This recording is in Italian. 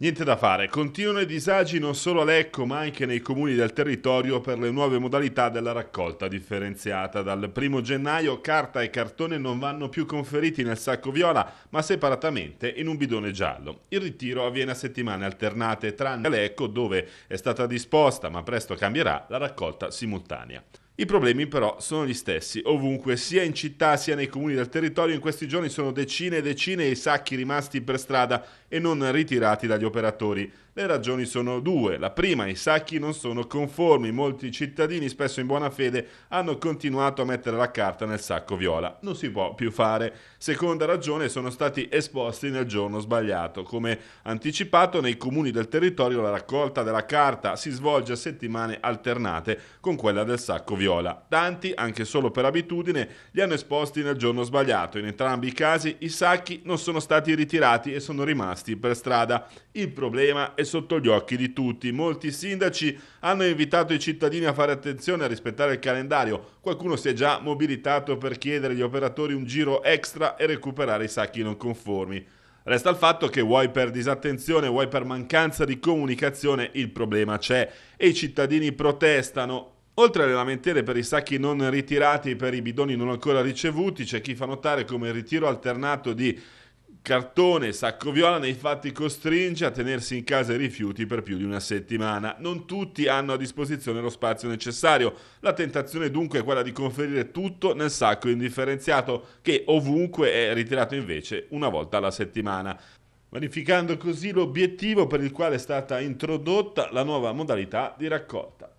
Niente da fare, continuano i disagi non solo a Lecco ma anche nei comuni del territorio per le nuove modalità della raccolta differenziata. Dal 1 gennaio carta e cartone non vanno più conferiti nel sacco viola ma separatamente in un bidone giallo. Il ritiro avviene a settimane alternate tranne a Lecco dove è stata disposta ma presto cambierà la raccolta simultanea. I problemi però sono gli stessi, ovunque, sia in città sia nei comuni del territorio, in questi giorni sono decine e decine i sacchi rimasti per strada e non ritirati dagli operatori. Le ragioni sono due. La prima, i sacchi non sono conformi, molti cittadini, spesso in buona fede, hanno continuato a mettere la carta nel sacco viola. Non si può più fare. Seconda ragione, sono stati esposti nel giorno sbagliato. Come anticipato, nei comuni del territorio la raccolta della carta si svolge a settimane alternate con quella del sacco viola. Guardiola. Tanti, anche solo per abitudine, li hanno esposti nel giorno sbagliato. In entrambi i casi i sacchi non sono stati ritirati e sono rimasti per strada. Il problema è sotto gli occhi di tutti. Molti sindaci hanno invitato i cittadini a fare attenzione a rispettare il calendario. Qualcuno si è già mobilitato per chiedere agli operatori un giro extra e recuperare i sacchi non conformi. Resta il fatto che vuoi per disattenzione, vuoi per mancanza di comunicazione, il problema c'è e i cittadini protestano Oltre alle lamentele per i sacchi non ritirati e per i bidoni non ancora ricevuti, c'è chi fa notare come il ritiro alternato di cartone e sacco viola nei fatti costringe a tenersi in casa i rifiuti per più di una settimana. Non tutti hanno a disposizione lo spazio necessario. La tentazione dunque è quella di conferire tutto nel sacco indifferenziato che ovunque è ritirato invece una volta alla settimana vanificando così l'obiettivo per il quale è stata introdotta la nuova modalità di raccolta.